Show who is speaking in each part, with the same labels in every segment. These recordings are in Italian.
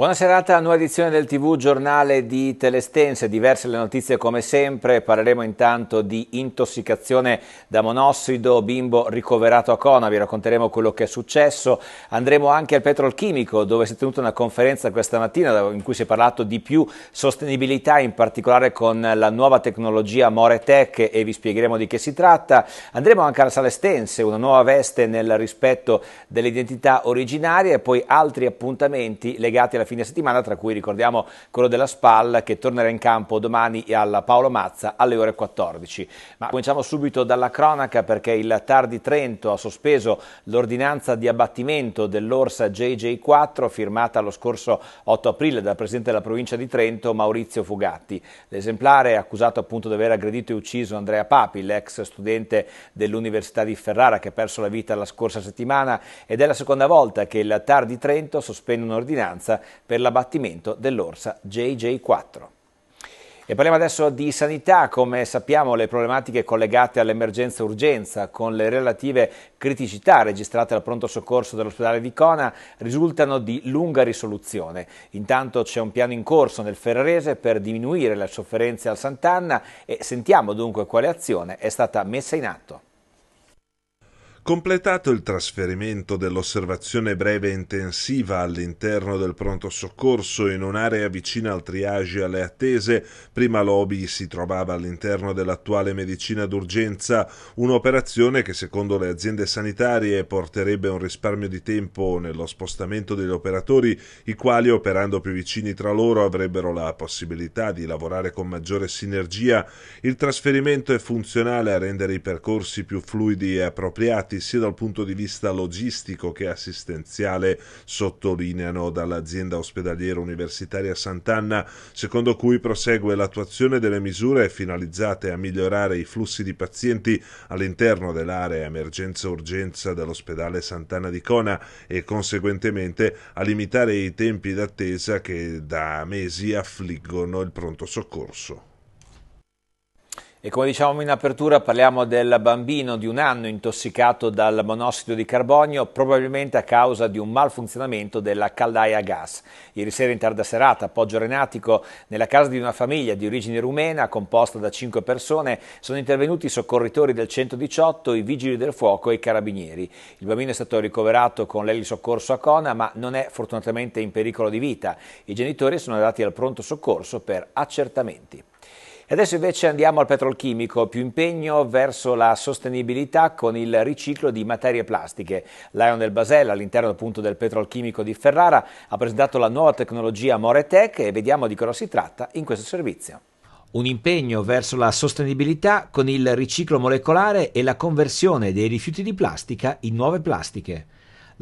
Speaker 1: Buona serata a nuova edizione del TV Giornale di Telestense, diverse le notizie come sempre, parleremo intanto di intossicazione da monossido, bimbo ricoverato a Cona, vi racconteremo quello che è successo, andremo anche al petrolchimico dove si è tenuta una conferenza questa mattina in cui si è parlato di più sostenibilità, in particolare con la nuova tecnologia Moretech e vi spiegheremo di che si tratta, andremo anche alla sala estense, una nuova veste nel rispetto dell'identità originaria e poi altri appuntamenti legati alla fine settimana, tra cui ricordiamo quello della SPAL che tornerà in campo domani alla Paolo Mazza alle ore 14. Ma cominciamo subito dalla cronaca perché il TAR di Trento ha sospeso l'ordinanza di abbattimento dell'orsa JJ4 firmata lo scorso 8 aprile dal presidente della provincia di Trento Maurizio Fugatti. L'esemplare è accusato appunto di aver aggredito e ucciso Andrea Papi, l'ex studente dell'Università di Ferrara che ha perso la vita la scorsa settimana ed è la seconda volta che il TAR di Trento sospende un'ordinanza per l'abbattimento dell'orsa JJ4. E parliamo adesso di sanità, come sappiamo le problematiche collegate all'emergenza urgenza con le relative criticità registrate al pronto soccorso dell'ospedale di Cona risultano di lunga risoluzione. Intanto c'è un piano in corso nel Ferrarese per diminuire le sofferenze al Sant'Anna e sentiamo dunque quale azione è stata messa in atto.
Speaker 2: Completato il trasferimento dell'osservazione breve e intensiva all'interno del pronto soccorso in un'area vicina al triage e alle attese, prima Lobby si trovava all'interno dell'attuale medicina d'urgenza, un'operazione che secondo le aziende sanitarie porterebbe un risparmio di tempo nello spostamento degli operatori, i quali operando più vicini tra loro avrebbero la possibilità di lavorare con maggiore sinergia. Il trasferimento è funzionale a rendere i percorsi più fluidi e appropriati sia dal punto di vista logistico che assistenziale, sottolineano dall'azienda ospedaliera universitaria Sant'Anna, secondo cui prosegue l'attuazione delle misure finalizzate a migliorare i flussi di pazienti all'interno dell'area emergenza-urgenza dell'ospedale Sant'Anna di Cona e conseguentemente a limitare i tempi d'attesa che da mesi affliggono il pronto soccorso.
Speaker 1: E come diciamo in apertura parliamo del bambino di un anno intossicato dal monossido di carbonio probabilmente a causa di un malfunzionamento della caldaia a gas. Ieri sera in tarda serata a Poggio Renatico nella casa di una famiglia di origine rumena composta da cinque persone sono intervenuti i soccorritori del 118, i vigili del fuoco e i carabinieri. Il bambino è stato ricoverato con l'elisoccorso a Cona ma non è fortunatamente in pericolo di vita. I genitori sono andati al pronto soccorso per accertamenti adesso invece andiamo al petrolchimico, più impegno verso la sostenibilità con il riciclo di materie plastiche. Lionel Basel, all'interno appunto del petrolchimico di Ferrara, ha presentato la nuova tecnologia Moretech e vediamo di cosa si tratta in questo servizio. Un impegno verso la sostenibilità con il riciclo molecolare e la conversione dei rifiuti di plastica in nuove plastiche.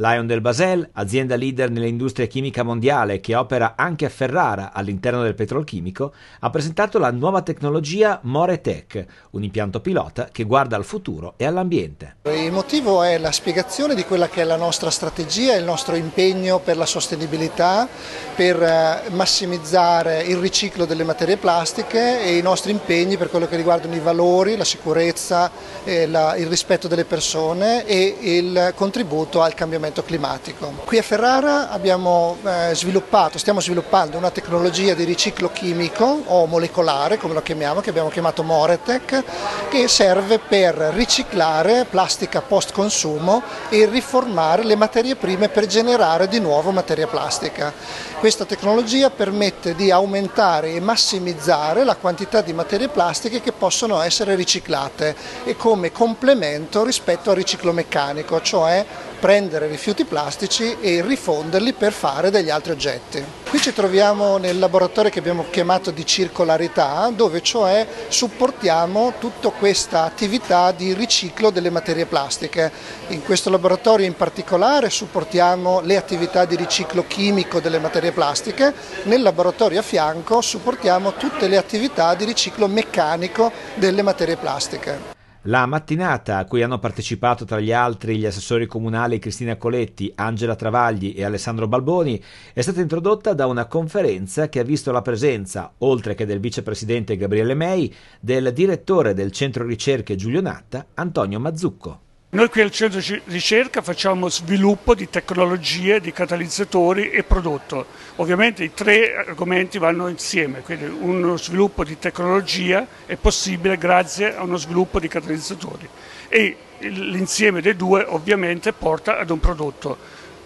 Speaker 1: Lion del Basel, azienda leader nell'industria chimica mondiale che opera anche a Ferrara all'interno del petrolchimico, ha presentato la nuova tecnologia MoreTech, un impianto pilota che guarda al futuro e all'ambiente.
Speaker 3: Il motivo è la spiegazione di quella che è la nostra strategia, il nostro impegno per la sostenibilità, per eh, massimizzare il riciclo delle materie plastiche e i nostri impegni per quello che riguardano i valori, la sicurezza, eh, il rispetto delle persone e il contributo al cambiamento cambiamento climatico. Qui a Ferrara abbiamo eh, sviluppato, stiamo sviluppando una tecnologia di riciclo chimico o molecolare, come lo chiamiamo, che abbiamo chiamato Moretec, che serve per riciclare plastica post consumo e riformare le materie prime per generare di nuovo materia plastica. Questa tecnologia permette di aumentare e massimizzare la quantità di materie plastiche che possono essere riciclate e come complemento rispetto al riciclo meccanico, cioè prendere rifiuti plastici e rifonderli per fare degli altri oggetti. Qui ci troviamo nel laboratorio che abbiamo chiamato di circolarità, dove cioè supportiamo tutta questa attività di riciclo delle materie plastiche. In questo laboratorio in particolare supportiamo le attività di riciclo chimico delle materie plastiche, nel laboratorio a fianco supportiamo tutte le attività di riciclo meccanico delle materie plastiche.
Speaker 1: La mattinata, a cui hanno partecipato tra gli altri gli assessori comunali Cristina Coletti, Angela Travagli e Alessandro Balboni, è stata introdotta da una conferenza che ha visto la presenza, oltre che del vicepresidente Gabriele Mei, del direttore del
Speaker 4: centro ricerche Giulio Natta, Antonio Mazzucco. Noi qui al Centro di Ricerca facciamo sviluppo di tecnologie, di catalizzatori e prodotto. Ovviamente i tre argomenti vanno insieme, quindi uno sviluppo di tecnologia è possibile grazie a uno sviluppo di catalizzatori e l'insieme dei due ovviamente porta ad un prodotto.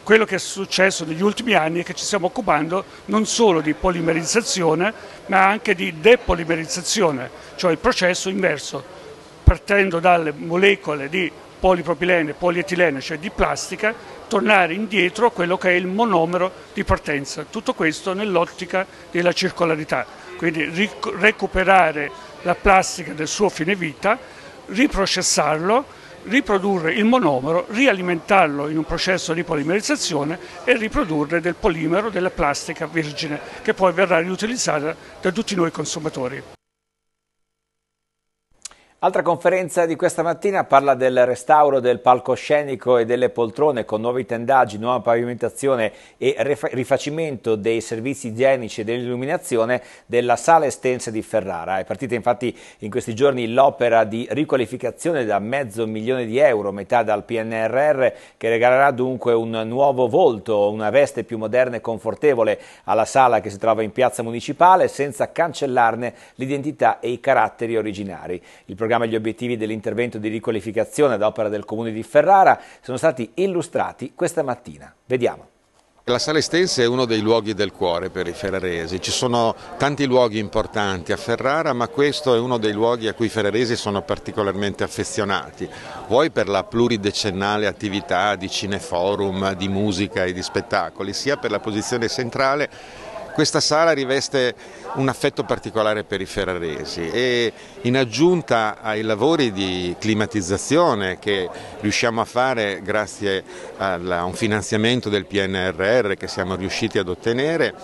Speaker 4: Quello che è successo negli ultimi anni è che ci stiamo occupando non solo di polimerizzazione ma anche di depolimerizzazione, cioè il processo inverso partendo dalle molecole di polipropilene, polietilene, cioè di plastica, tornare indietro a quello che è il monomero di partenza. Tutto questo nell'ottica della circolarità, quindi recuperare la plastica del suo fine vita, riprocessarlo, riprodurre il monomero, rialimentarlo in un processo di polimerizzazione e riprodurre del polimero della plastica vergine che poi verrà riutilizzata da tutti noi consumatori.
Speaker 1: Altra conferenza di questa mattina parla del restauro del palcoscenico e delle poltrone con nuovi tendaggi, nuova pavimentazione e rifacimento dei servizi igienici e dell'illuminazione della sala estense di Ferrara. È partita infatti in questi giorni l'opera di riqualificazione da mezzo milione di euro, metà dal PNRR, che regalerà dunque un nuovo volto, una veste più moderna e confortevole alla sala che si trova in piazza municipale senza cancellarne l'identità e i caratteri originari. Il programma gli obiettivi dell'intervento di riqualificazione ad opera del Comune di Ferrara sono stati illustrati questa mattina. Vediamo.
Speaker 5: La Sala Estense è uno dei luoghi del cuore per i ferraresi, ci sono tanti luoghi importanti a Ferrara ma questo è uno dei luoghi a cui i ferraresi sono particolarmente affezionati, vuoi per la pluridecennale attività di cineforum, di musica e di spettacoli, sia per la posizione centrale questa sala riveste un affetto particolare per i ferraresi e in aggiunta ai lavori di climatizzazione che riusciamo a fare grazie a un finanziamento del PNRR che siamo riusciti ad ottenere,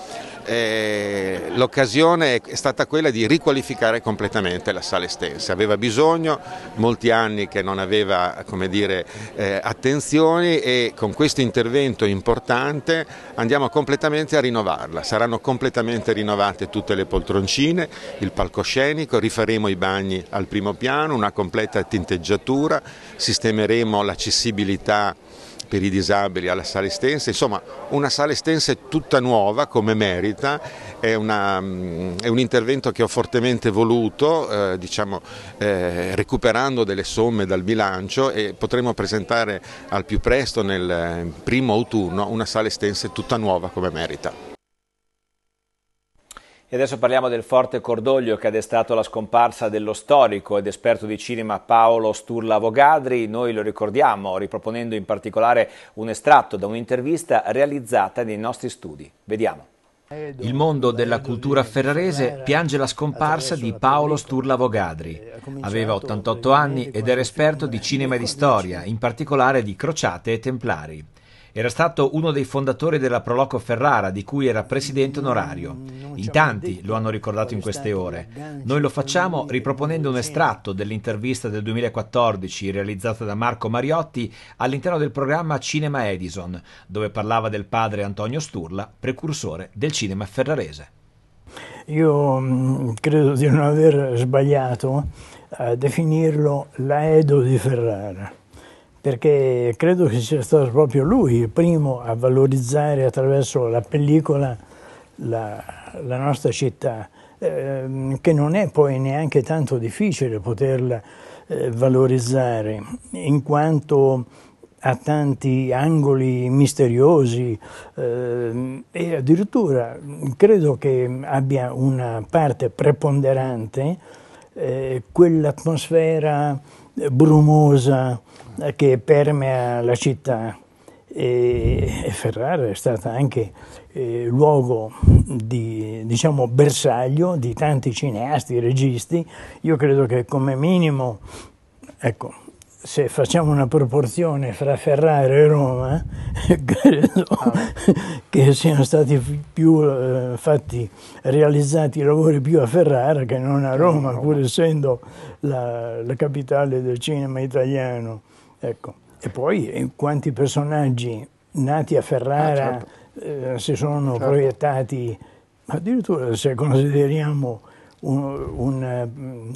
Speaker 5: eh, l'occasione è stata quella di riqualificare completamente la sala estensa, aveva bisogno, molti anni che non aveva dire, eh, attenzioni e con questo intervento importante andiamo completamente a rinnovarla, saranno completamente rinnovate tutte le le poltroncine, il palcoscenico, rifaremo i bagni al primo piano, una completa tinteggiatura, sistemeremo l'accessibilità per i disabili alla sala estense, insomma una sala estense tutta nuova come merita, è, una, mm, è un intervento che ho fortemente voluto, eh, diciamo, eh, recuperando delle somme dal bilancio e potremo presentare al più presto nel eh, primo autunno una sala estense tutta nuova come merita.
Speaker 1: E adesso parliamo del forte cordoglio che ha destato la scomparsa dello storico ed esperto di cinema Paolo Sturla Vogadri. Noi lo ricordiamo riproponendo in particolare un estratto da un'intervista realizzata nei nostri studi. Vediamo. Il mondo della cultura ferrarese piange la scomparsa di Paolo Sturla Vogadri. Aveva 88 anni ed era esperto di cinema e di storia, in particolare di crociate e templari. Era stato uno dei fondatori della Proloco Ferrara, di cui era presidente onorario. Mm, in tanti lo hanno ricordato in queste ore. Noi lo facciamo riproponendo un estratto dell'intervista del 2014 realizzata da Marco Mariotti all'interno del programma Cinema Edison, dove parlava del padre Antonio Sturla, precursore del cinema ferrarese.
Speaker 6: Io mm, credo di non aver sbagliato a definirlo l'Aedo di Ferrara perché credo che sia stato proprio lui il primo a valorizzare attraverso la pellicola la, la nostra città, eh, che non è poi neanche tanto difficile poterla eh, valorizzare, in quanto ha tanti angoli misteriosi eh, e addirittura credo che abbia una parte preponderante eh, quell'atmosfera brumosa eh, che permea la città e Ferrara è stata anche eh, luogo di diciamo bersaglio di tanti cineasti, registi. Io credo che come minimo ecco se facciamo una proporzione fra Ferrara e Roma, eh, credo ah. che siano stati più eh, fatti, realizzati i lavori più a Ferrara che non a eh, Roma, pur essendo la, la capitale del cinema italiano. Ecco. E poi eh, quanti personaggi nati a Ferrara ah, certo. eh, si sono certo. proiettati, addirittura se consideriamo un, un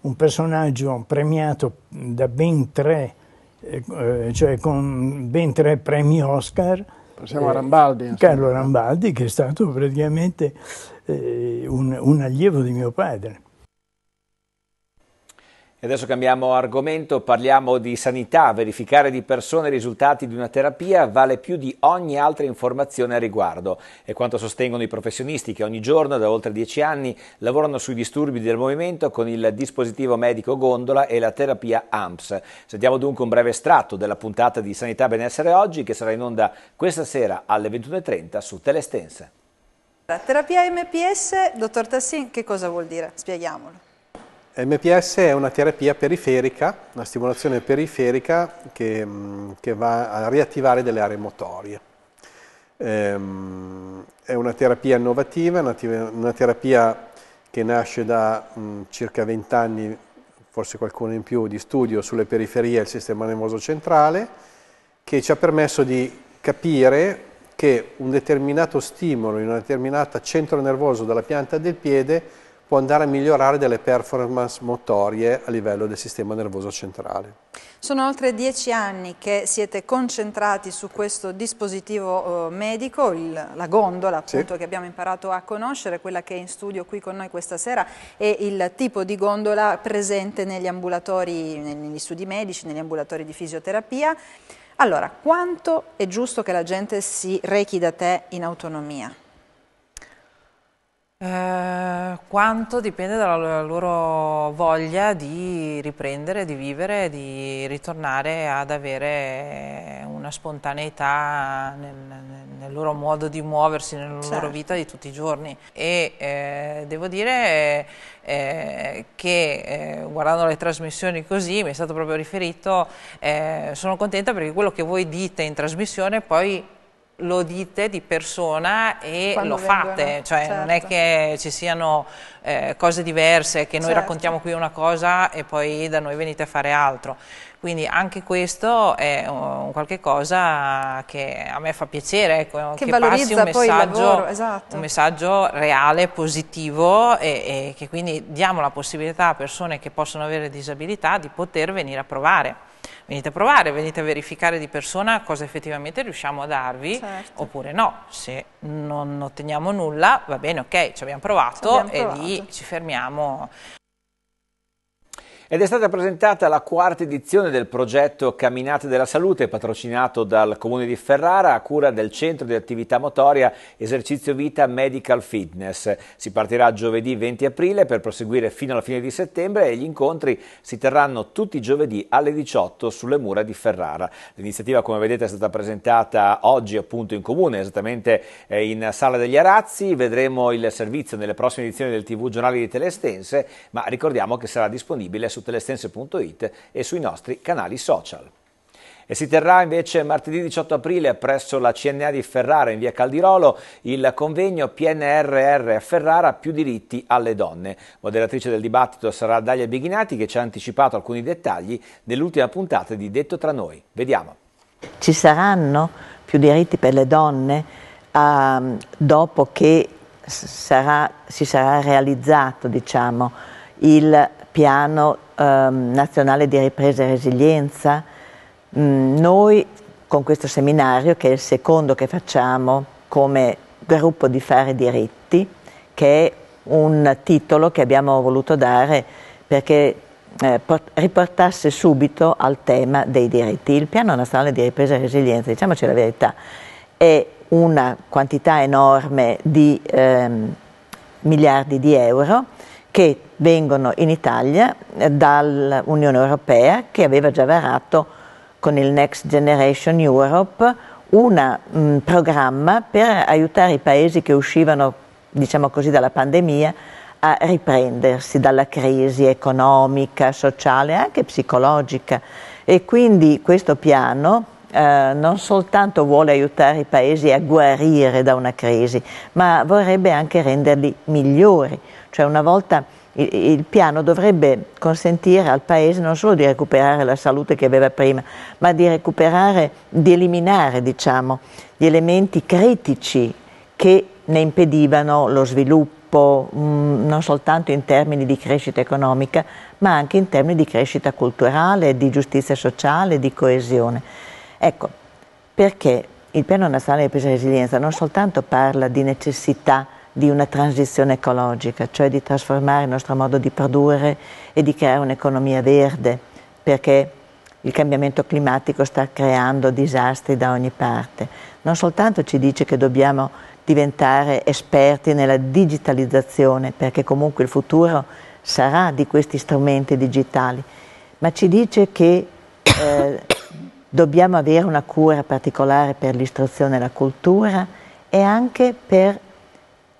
Speaker 6: un personaggio premiato da ben tre, eh, cioè con ben tre premi Oscar. Passiamo eh, a Rambaldi. Carlo Rambaldi, che è stato praticamente eh, un, un allievo di mio padre.
Speaker 1: E adesso cambiamo argomento, parliamo di sanità. Verificare di persona i risultati di una terapia vale più di ogni altra informazione a riguardo. È quanto sostengono i professionisti che ogni giorno, da oltre dieci anni, lavorano sui disturbi del movimento con il dispositivo medico Gondola e la terapia AMPS. Sentiamo dunque un breve estratto della puntata di Sanità Benessere Oggi che sarà in onda questa sera alle 21.30 su Telestense.
Speaker 7: La terapia MPS, dottor Tassin, che cosa vuol dire? Spieghiamolo.
Speaker 1: MPS è una terapia
Speaker 5: periferica, una stimolazione periferica che, mm, che va a riattivare delle aree motorie. Ehm, è una terapia innovativa, una, terapia che nasce da mm, circa 20 anni, forse qualcuno in più, di studio sulle periferie del sistema nervoso centrale, che ci ha permesso di capire che un determinato stimolo in un determinato centro nervoso della pianta del piede può andare a migliorare delle performance motorie a livello del sistema nervoso centrale.
Speaker 7: Sono oltre dieci anni che siete concentrati su questo dispositivo eh, medico, il, la gondola appunto sì. che abbiamo imparato a conoscere, quella che è in studio qui con noi questa sera è il tipo di gondola presente negli ambulatori, negli studi medici, negli ambulatori di fisioterapia. Allora, quanto è giusto che la gente si rechi da te in autonomia? Eh, quanto dipende dalla loro voglia di riprendere, di vivere, di ritornare ad avere una spontaneità nel, nel loro modo di muoversi, nella loro certo. vita di tutti i giorni. E eh, devo dire eh, che eh, guardando le trasmissioni così, mi è stato proprio riferito, eh, sono contenta perché quello che voi dite in trasmissione poi lo dite di persona e Quando lo vengono, fate, cioè certo. non è certo. che ci siano eh, cose diverse, che noi certo. raccontiamo qui una cosa e poi da noi venite a fare altro. Quindi anche questo è un qualche cosa che a me fa piacere, ecco, che, che passi un messaggio, lavoro, esatto. un messaggio, reale, positivo e, e che quindi diamo la possibilità a persone che possono avere disabilità di poter venire a provare venite a provare, venite a verificare di persona cosa effettivamente riusciamo a darvi, certo. oppure no, se non otteniamo nulla va bene, ok, ci abbiamo provato, ci abbiamo provato. e lì ci fermiamo
Speaker 1: ed è stata presentata la quarta edizione del progetto Camminate della Salute, patrocinato dal Comune di Ferrara a cura del Centro di Attività Motoria Esercizio Vita Medical Fitness. Si partirà giovedì 20 aprile per proseguire fino alla fine di settembre e gli incontri si terranno tutti i giovedì alle 18 sulle mura di Ferrara. L'iniziativa, come vedete, è stata presentata oggi appunto in Comune, esattamente eh, in Sala degli Arazzi. Vedremo il servizio nelle prossime edizioni del TV Giornali di Telestense, ma ricordiamo che sarà disponibile su su telesense.it e sui nostri canali social. E si terrà invece martedì 18 aprile presso la CNA di Ferrara in via Caldirolo il convegno PNRR a Ferrara più diritti alle donne. Moderatrice del dibattito sarà Dalia Bighinati che ci ha anticipato alcuni dettagli nell'ultima puntata di Detto tra noi. Vediamo.
Speaker 8: Ci saranno più diritti per le donne uh, dopo che sarà, si sarà realizzato diciamo, il piano ehm, nazionale di ripresa e resilienza. Mm, noi con questo seminario, che è il secondo che facciamo come gruppo di fare diritti, che è un titolo che abbiamo voluto dare perché eh, riportasse subito al tema dei diritti. Il Piano Nazionale di Ripresa e Resilienza, diciamoci la verità, è una quantità enorme di ehm, miliardi di euro che vengono in Italia eh, dall'Unione Europea che aveva già varato con il Next Generation Europe un mm, programma per aiutare i paesi che uscivano, diciamo così, dalla pandemia a riprendersi dalla crisi economica, sociale e anche psicologica. E quindi questo piano eh, non soltanto vuole aiutare i paesi a guarire da una crisi, ma vorrebbe anche renderli migliori. Cioè una volta il, il piano dovrebbe consentire al Paese non solo di recuperare la salute che aveva prima, ma di recuperare, di eliminare diciamo, gli elementi critici che ne impedivano lo sviluppo mm, non soltanto in termini di crescita economica, ma anche in termini di crescita culturale, di giustizia sociale, di coesione. Ecco, perché il Piano Nazionale di Presa e Resilienza non soltanto parla di necessità di una transizione ecologica, cioè di trasformare il nostro modo di produrre e di creare un'economia verde, perché il cambiamento climatico sta creando disastri da ogni parte. Non soltanto ci dice che dobbiamo diventare esperti nella digitalizzazione, perché comunque il futuro sarà di questi strumenti digitali, ma ci dice che eh, dobbiamo avere una cura particolare per l'istruzione e la cultura e anche per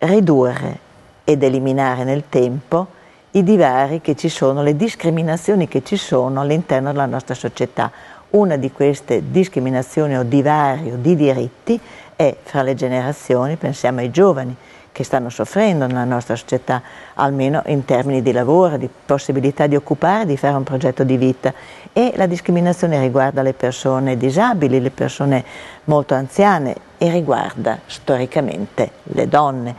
Speaker 8: ridurre ed eliminare nel tempo i divari che ci sono, le discriminazioni che ci sono all'interno della nostra società. Una di queste discriminazioni o divario di diritti è fra le generazioni, pensiamo ai giovani, che stanno soffrendo nella nostra società, almeno in termini di lavoro, di possibilità di occupare, di fare un progetto di vita. E la discriminazione riguarda le persone disabili, le persone molto anziane e riguarda storicamente le donne.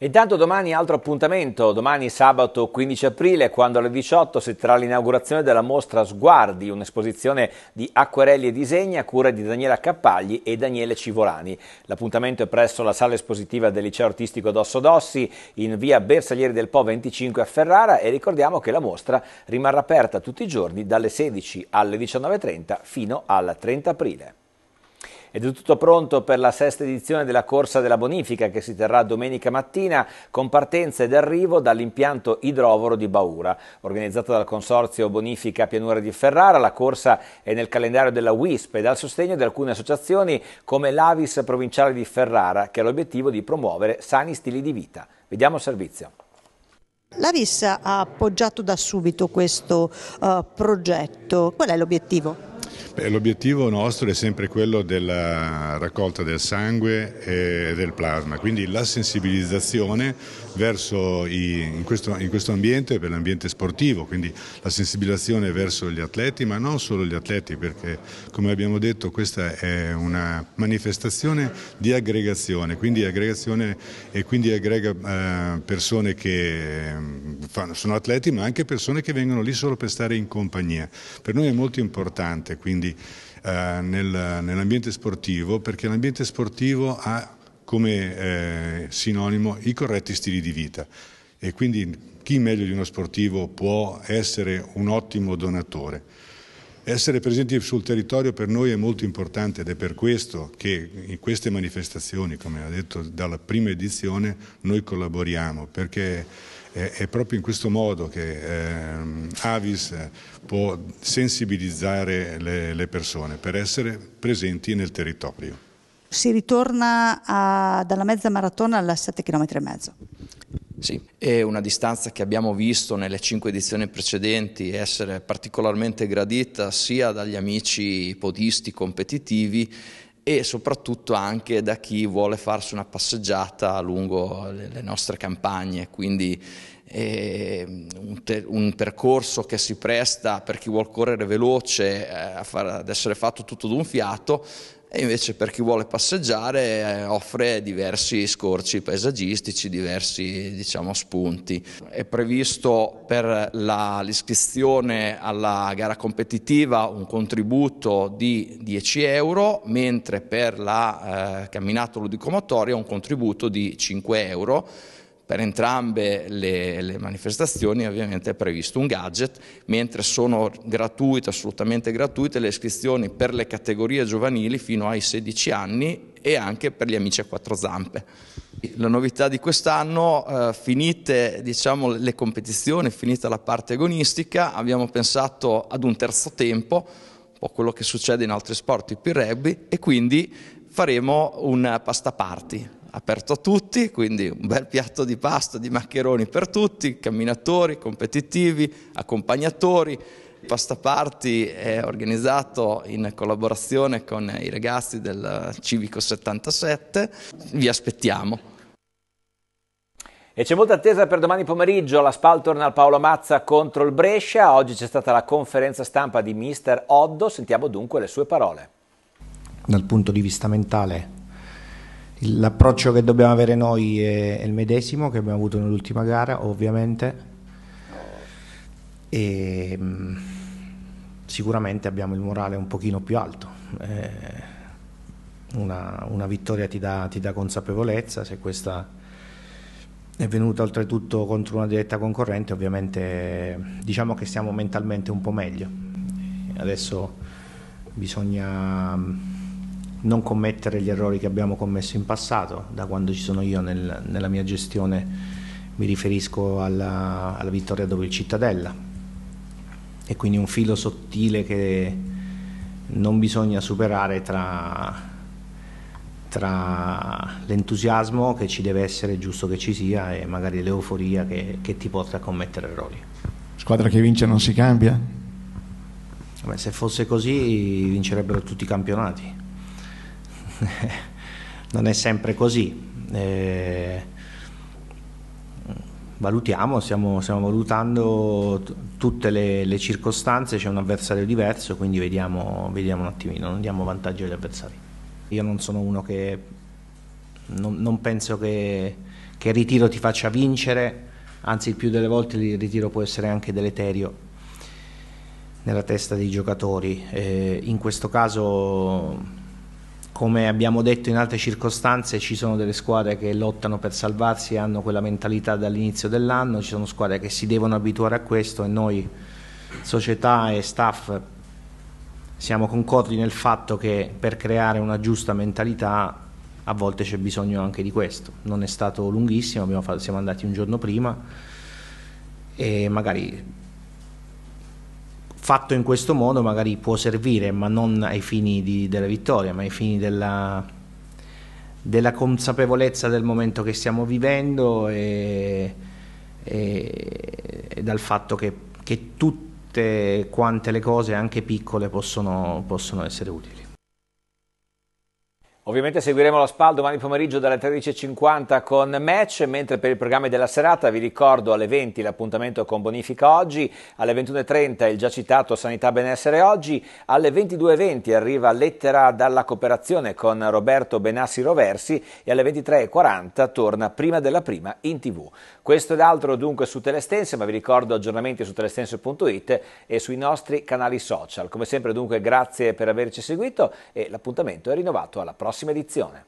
Speaker 1: Intanto domani altro appuntamento, domani sabato 15 aprile quando alle 18 si terrà l'inaugurazione della mostra Sguardi, un'esposizione di acquerelli e disegni a cura di Daniela Cappagli e Daniele Civolani. L'appuntamento è presso la sala espositiva del liceo artistico d'Osso d'Ossi in via Bersaglieri del Po 25 a Ferrara e ricordiamo che la mostra rimarrà aperta tutti i giorni dalle 16 alle 19.30 fino al 30 aprile. Ed è tutto pronto per la sesta edizione della Corsa della Bonifica che si terrà domenica mattina con partenza ed arrivo dall'impianto idrovoro di Baura. Organizzata dal Consorzio Bonifica Pianura di Ferrara, la corsa è nel calendario della WISP e dal sostegno di alcune associazioni come l'Avis Provinciale di Ferrara che ha l'obiettivo di promuovere sani stili di vita. Vediamo il servizio.
Speaker 8: La VIS ha appoggiato da subito questo uh, progetto. Qual è l'obiettivo?
Speaker 2: L'obiettivo nostro è sempre quello della raccolta del sangue e del plasma, quindi la sensibilizzazione verso i, in, questo, in, questo, ambiente, per l'ambiente sportivo, quindi la sensibilizzazione verso gli atleti, ma non solo gli atleti, perché come abbiamo detto questa è una manifestazione di aggregazione, quindi aggregazione e quindi aggrega eh, persone che ehm, fanno, sono atleti, ma anche persone che vengono lì solo per stare in compagnia. Per noi è molto importante, quindi eh, nell'ambiente sportivo, perché l'ambiente sportivo ha come eh, sinonimo i corretti stili di vita e quindi chi meglio di uno sportivo può essere un ottimo donatore. Essere presenti sul territorio per noi è molto importante ed è per questo che in queste manifestazioni, come ha detto dalla prima edizione, noi collaboriamo, perché è, proprio in questo modo che eh, Avis può sensibilizzare le, le persone per essere presenti nel territorio
Speaker 8: si ritorna a, dalla mezza maratona alla 7 km e mezzo.
Speaker 9: Sì, è una distanza che abbiamo visto nelle cinque edizioni precedenti essere particolarmente gradita sia dagli amici podisti competitivi e soprattutto anche da chi vuole farsi una passeggiata lungo le nostre campagne, quindi un, un, percorso che si presta per chi vuole correre veloce eh, far, ad essere fatto tutto d'un fiato, e invece per chi vuole passeggiare eh, offre diversi scorci paesaggistici, diversi diciamo, spunti. È previsto per l'iscrizione alla gara competitiva un contributo di 10 euro, mentre per la eh, camminata ludicomotoria un contributo di 5 euro per entrambe le, le, manifestazioni ovviamente è previsto un gadget, mentre sono gratuite, assolutamente gratuite, le iscrizioni per le categorie giovanili fino ai 16 anni e anche per gli amici a quattro zampe. La novità di quest'anno, eh, finite diciamo, le competizioni, finita la parte agonistica, abbiamo pensato ad un terzo tempo, un po' quello che succede in altri sport, tipo il rugby, e quindi faremo un pasta party aperto a tutti, quindi un bel piatto di pasta, di maccheroni per tutti, camminatori, competitivi, accompagnatori. Pasta Party è organizzato in collaborazione con i ragazzi del Civico 77. Vi aspettiamo.
Speaker 1: E c'è molta attesa per domani pomeriggio, la SPAL torna al Paolo Mazza contro il Brescia, oggi c'è stata la conferenza stampa di mister Oddo, sentiamo dunque le sue parole.
Speaker 10: Dal punto di vista mentale L'approccio che dobbiamo avere noi è, il medesimo che abbiamo avuto nell'ultima gara, ovviamente. E, ehm, sicuramente abbiamo il morale un pochino più alto. Eh, una, una, vittoria ti dà, ti dà, consapevolezza, se questa è venuta oltretutto contro una diretta concorrente, ovviamente diciamo che siamo mentalmente un po' meglio. Adesso bisogna non commettere gli errori che abbiamo commesso in passato, da quando ci sono io nel, nella mia gestione mi riferisco alla, alla vittoria dopo il cittadella e quindi un filo sottile che non bisogna superare tra, tra l'entusiasmo che ci deve essere, giusto che ci sia, e magari l'euforia che, che ti porta a commettere errori.
Speaker 6: Squadra che vince non si cambia?
Speaker 10: Beh, se fosse così vincerebbero tutti i campionati. non è sempre così. Eh, valutiamo, stiamo, stiamo valutando tutte le, le circostanze, c'è un avversario diverso, quindi vediamo, vediamo un attimino, non diamo vantaggio agli avversari. Io non sono uno che non, non penso che, che, il ritiro ti faccia vincere, anzi il più delle volte il ritiro può essere anche deleterio nella testa dei giocatori. Eh, in questo caso come abbiamo detto in altre circostanze ci sono delle squadre che lottano per salvarsi e hanno quella mentalità dall'inizio dell'anno, ci sono squadre che si devono abituare a questo e noi società e staff siamo concordi nel fatto che per creare una giusta mentalità a volte c'è bisogno anche di questo. Non è stato lunghissimo, fatto, siamo andati un giorno prima e magari fatto in questo modo magari può servire, ma non ai fini di, della vittoria, ma ai fini della, della, consapevolezza del momento che stiamo vivendo e, e, e dal fatto che, che, tutte quante le cose, anche piccole, possono, possono essere utili.
Speaker 1: Ovviamente seguiremo lo SPAL domani pomeriggio dalle 13.50 con match, mentre per il programma della serata vi ricordo alle 20 l'appuntamento con Bonifica oggi, alle 21.30 il già citato Sanità Benessere oggi, alle 22.20 arriva lettera dalla cooperazione con Roberto Benassi Roversi e alle 23.40 torna prima della prima in tv. Questo ed altro dunque su Telestense, ma vi ricordo aggiornamenti su telestense.it e sui nostri canali social. Come sempre dunque grazie per averci seguito e l'appuntamento è rinnovato alla prossima prossima edizione.